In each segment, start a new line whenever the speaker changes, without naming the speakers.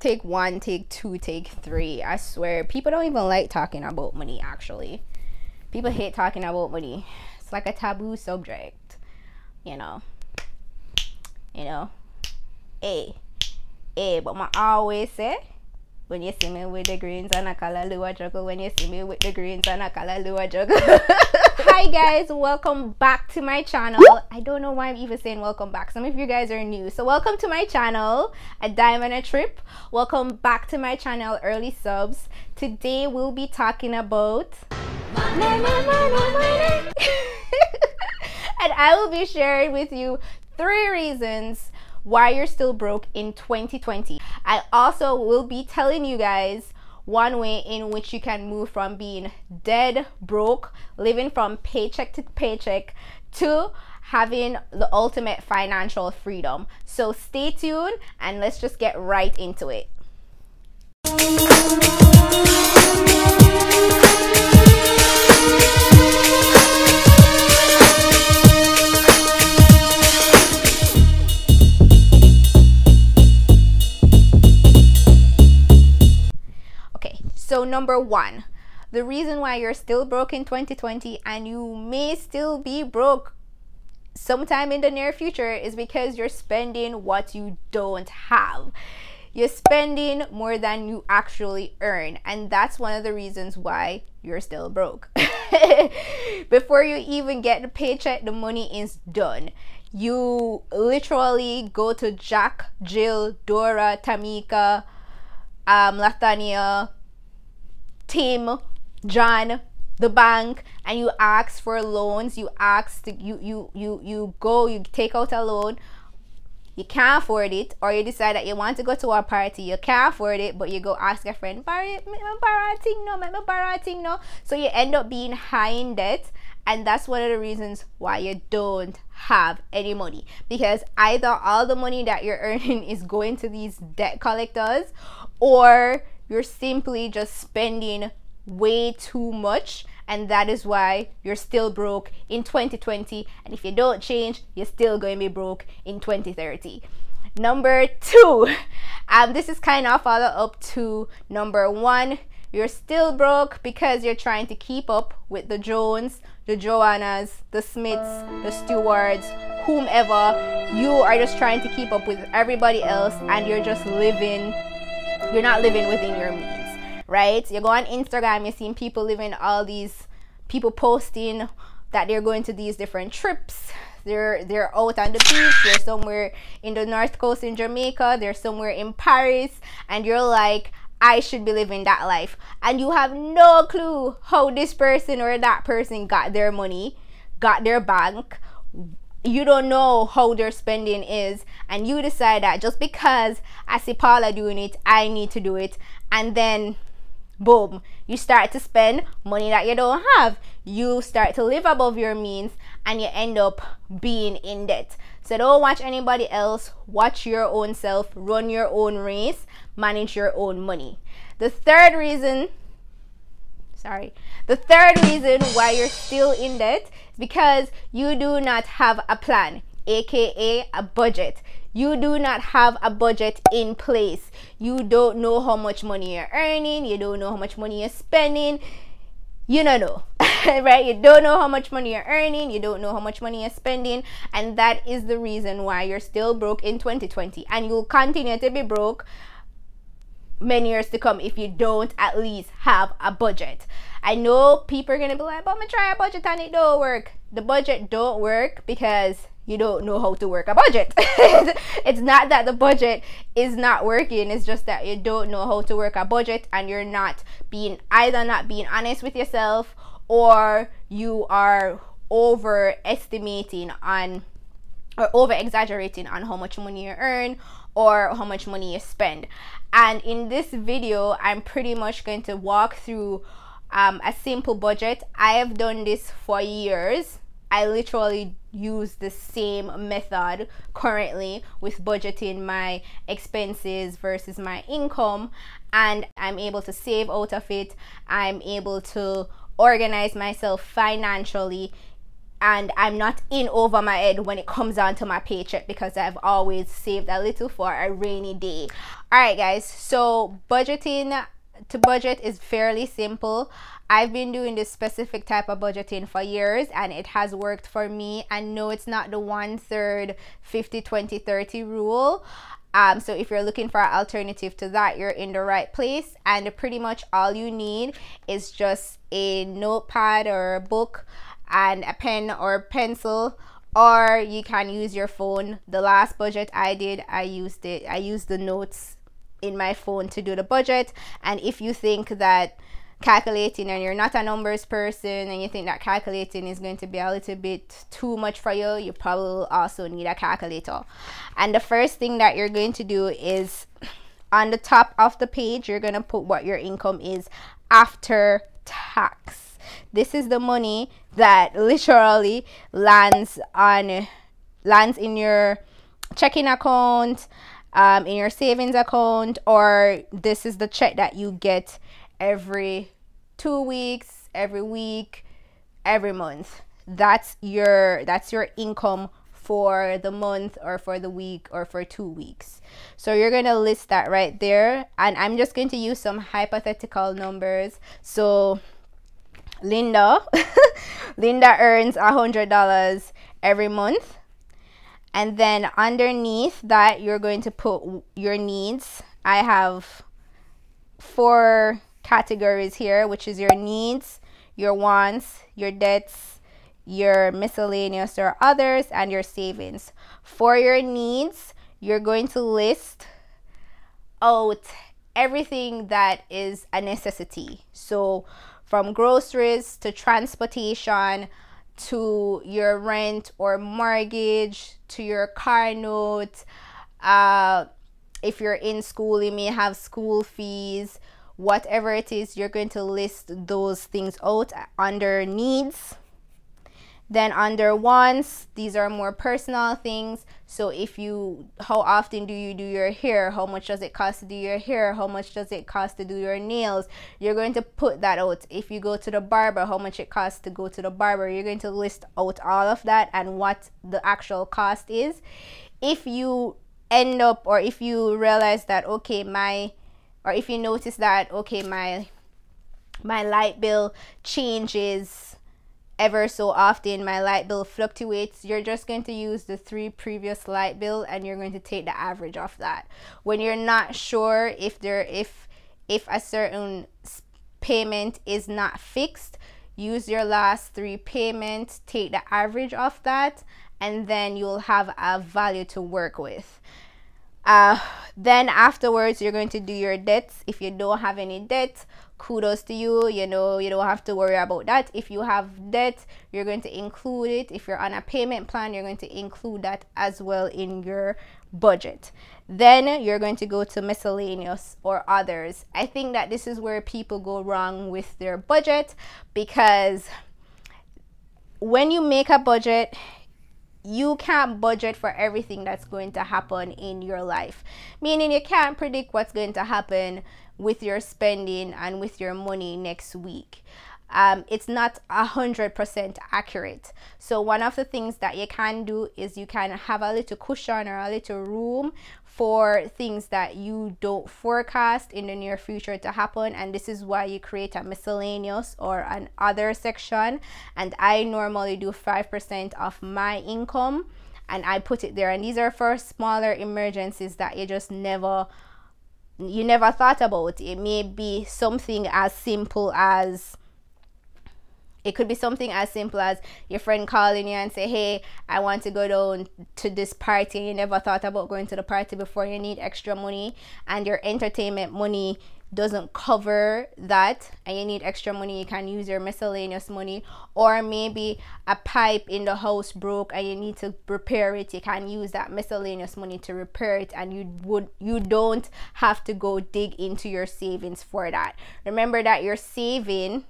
take one, take two, take three. I swear, people don't even like talking about money, actually. People hate talking about money. It's like a taboo subject, you know. You know, hey, eh, eh, hey, but my always say, when you see me with the greens and a color lua juggle, when you see me with the greens and a color lua juggle. hi guys welcome back to my channel i don't know why i'm even saying welcome back some of you guys are new so welcome to my channel a dime on a trip welcome back to my channel early subs today we'll be talking about money, money, money, and i will be sharing with you three reasons why you're still broke in 2020 i also will be telling you guys one way in which you can move from being dead broke, living from paycheck to paycheck, to having the ultimate financial freedom. So stay tuned and let's just get right into it. number one, the reason why you're still broke in 2020 and you may still be broke sometime in the near future is because you're spending what you don't have. You're spending more than you actually earn, and that's one of the reasons why you're still broke. Before you even get the paycheck, the money is done. You literally go to Jack, Jill, Dora, Tamika, um, Latania, Tim, John, the bank and you ask for loans you ask to, you you you you go you take out a loan you can't afford it or you decide that you want to go to a party you can't afford it but you go ask a friend borrow borrow a thing no me borrow a thing no so you end up being high in debt and that's one of the reasons why you don't have any money because either all the money that you're earning is going to these debt collectors or you're simply just spending way too much and that is why you're still broke in 2020 and if you don't change you're still going to be broke in 2030 number two um, this is kind of follow up to number one you're still broke because you're trying to keep up with the jones the joannas the smiths the stewards whomever you are just trying to keep up with everybody else and you're just living you're not living within your means, right? You go on Instagram, you're seeing people living all these people posting that they're going to these different trips. They're they're out on the beach, they're somewhere in the north coast in Jamaica, they're somewhere in Paris, and you're like, I should be living that life. And you have no clue how this person or that person got their money, got their bank, you don't know how their spending is and you decide that just because I see Paula doing it, I need to do it. And then boom, you start to spend money that you don't have. You start to live above your means and you end up being in debt. So don't watch anybody else, watch your own self, run your own race, manage your own money. The third reason sorry. The third reason why you're still in debt is because you do not have a plan, aka a budget. You do not have a budget in place. You don't know how much money you're earning, you don't know how much money you're spending. You don't know, right? You don't know how much money you're earning, you don't know how much money you're spending, and that is the reason why you're still broke in 2020 and you'll continue to be broke many years to come if you don't at least have a budget. I know people are gonna be like, but I'm gonna try a budget and it don't work. The budget don't work because you don't know how to work a budget. it's not that the budget is not working, it's just that you don't know how to work a budget and you're not being either not being honest with yourself or you are overestimating on or over exaggerating on how much money you earn or how much money you spend. And in this video, I'm pretty much going to walk through um, a simple budget. I have done this for years. I literally use the same method currently with budgeting my expenses versus my income, and I'm able to save out of it. I'm able to organize myself financially and I'm not in over my head when it comes down to my paycheck because I've always saved a little for a rainy day. All right, guys, so budgeting to budget is fairly simple. I've been doing this specific type of budgeting for years and it has worked for me. And no, it's not the one third 50 20 30 rule. Um, so if you're looking for an alternative to that, you're in the right place. And pretty much all you need is just a notepad or a book and a pen or pencil or you can use your phone the last budget i did i used it i used the notes in my phone to do the budget and if you think that calculating and you're not a numbers person and you think that calculating is going to be a little bit too much for you you probably also need a calculator and the first thing that you're going to do is on the top of the page you're going to put what your income is after tax this is the money that literally lands on lands in your checking account um, in your savings account or this is the check that you get every two weeks every week every month that's your that's your income for the month or for the week or for two weeks so you're going to list that right there and i'm just going to use some hypothetical numbers so Linda. Linda earns a $100 every month. And then underneath that, you're going to put your needs. I have four categories here, which is your needs, your wants, your debts, your miscellaneous or others, and your savings. For your needs, you're going to list out everything that is a necessity. So from groceries to transportation to your rent or mortgage to your car note. Uh, if you're in school, you may have school fees. Whatever it is, you're going to list those things out under needs. Then under wants, these are more personal things. So if you, how often do you do your hair? How much does it cost to do your hair? How much does it cost to do your nails? You're going to put that out. If you go to the barber, how much it costs to go to the barber? You're going to list out all of that and what the actual cost is. If you end up or if you realize that, okay, my, or if you notice that, okay, my, my light bill changes ever so often my light bill fluctuates, you're just going to use the three previous light bill and you're going to take the average of that. When you're not sure if there if if a certain payment is not fixed, use your last three payments, take the average of that, and then you'll have a value to work with. Uh, then afterwards, you're going to do your debts. If you don't have any debts kudos to you. You know, you don't have to worry about that. If you have debt, you're going to include it. If you're on a payment plan, you're going to include that as well in your budget. Then you're going to go to miscellaneous or others. I think that this is where people go wrong with their budget because when you make a budget, you can't budget for everything that's going to happen in your life. Meaning you can't predict what's going to happen with your spending and with your money next week um, it's not a hundred percent accurate so one of the things that you can do is you can have a little cushion or a little room for things that you don't forecast in the near future to happen and this is why you create a miscellaneous or an other section and i normally do 5% of my income and i put it there and these are for smaller emergencies that you just never you never thought about it may be something as simple as it could be something as simple as your friend calling you and say, "Hey, I want to go down to this party." You never thought about going to the party before. You need extra money, and your entertainment money doesn't cover that and you need extra money you can use your miscellaneous money or maybe a pipe in the house broke and you need to repair it you can use that miscellaneous money to repair it and you would you don't have to go dig into your savings for that remember that you're saving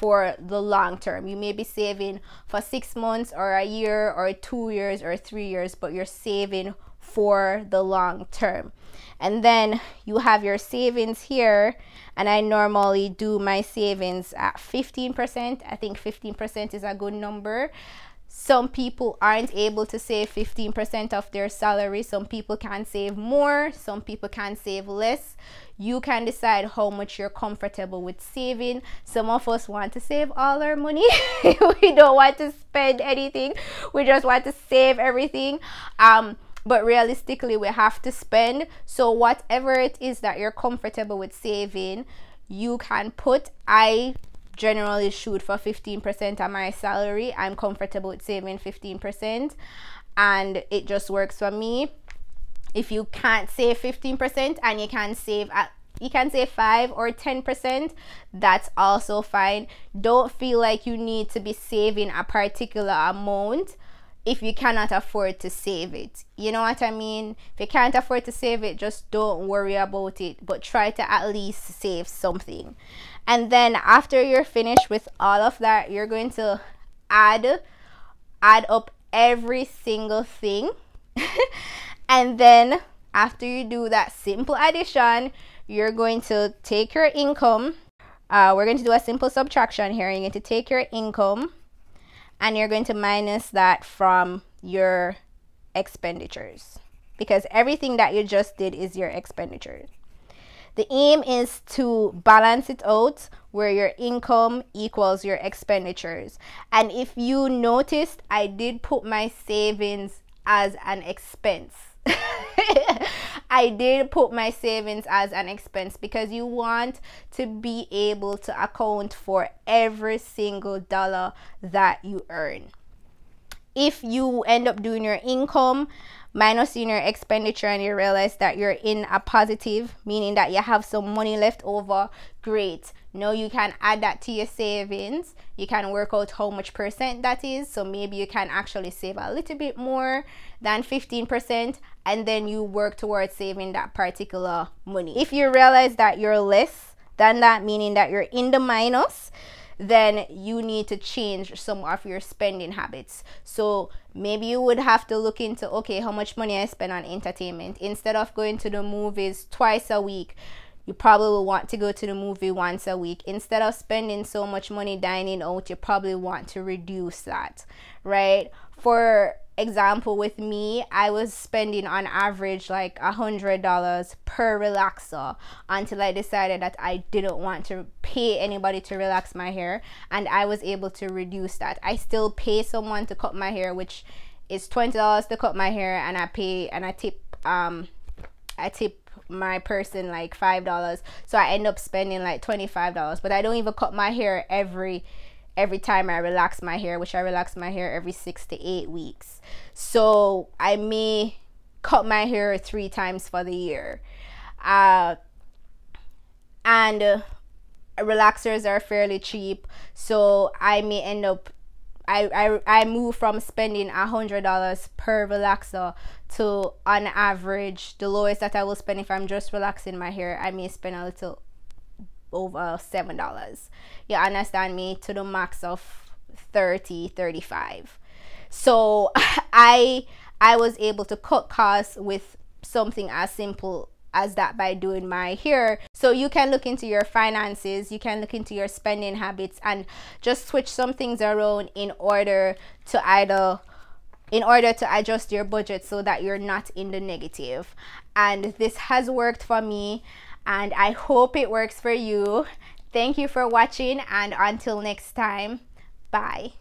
for the long term. You may be saving for six months or a year or two years or three years, but you're saving for the long term. And then you have your savings here. And I normally do my savings at 15%. I think 15% is a good number some people aren't able to save 15% of their salary some people can save more some people can save less you can decide how much you're comfortable with saving some of us want to save all our money we don't want to spend anything we just want to save everything um but realistically we have to spend so whatever it is that you're comfortable with saving you can put i generally shoot for 15% of my salary. I'm comfortable with saving 15% and it just works for me. If you can't save 15% and you can save at you can save 5 or 10%, that's also fine. Don't feel like you need to be saving a particular amount if you cannot afford to save it. You know what I mean? If you can't afford to save it, just don't worry about it, but try to at least save something and then after you're finished with all of that you're going to add add up every single thing and then after you do that simple addition you're going to take your income uh, we're going to do a simple subtraction here you're going to take your income and you're going to minus that from your expenditures because everything that you just did is your expenditures the aim is to balance it out where your income equals your expenditures. And if you noticed, I did put my savings as an expense. I did put my savings as an expense because you want to be able to account for every single dollar that you earn. If you end up doing your income, in your expenditure and you realize that you're in a positive, meaning that you have some money left over, great. Now you can add that to your savings. You can work out how much percent that is. So maybe you can actually save a little bit more than 15% and then you work towards saving that particular money. If you realize that you're less than that, meaning that you're in the minus, then you need to change some of your spending habits. So maybe you would have to look into okay, how much money I spend on entertainment. Instead of going to the movies twice a week, you probably will want to go to the movie once a week. Instead of spending so much money dining out, you probably want to reduce that, right? For example with me i was spending on average like a hundred dollars per relaxer until i decided that i didn't want to pay anybody to relax my hair and i was able to reduce that i still pay someone to cut my hair which is twenty dollars to cut my hair and i pay and i tip um i tip my person like five dollars so i end up spending like twenty five dollars but i don't even cut my hair every every time I relax my hair, which I relax my hair every six to eight weeks. So I may cut my hair three times for the year. Uh, and uh, relaxers are fairly cheap, so I may end up. I, I, I move from spending a hundred dollars per relaxer to on average the lowest that I will spend if I'm just relaxing my hair I may spend a little over seven dollars you understand me to the max of 30 35 so i i was able to cut costs with something as simple as that by doing my hair so you can look into your finances you can look into your spending habits and just switch some things around in order to either in order to adjust your budget so that you're not in the negative and this has worked for me and I hope it works for you. Thank you for watching and until next time, bye.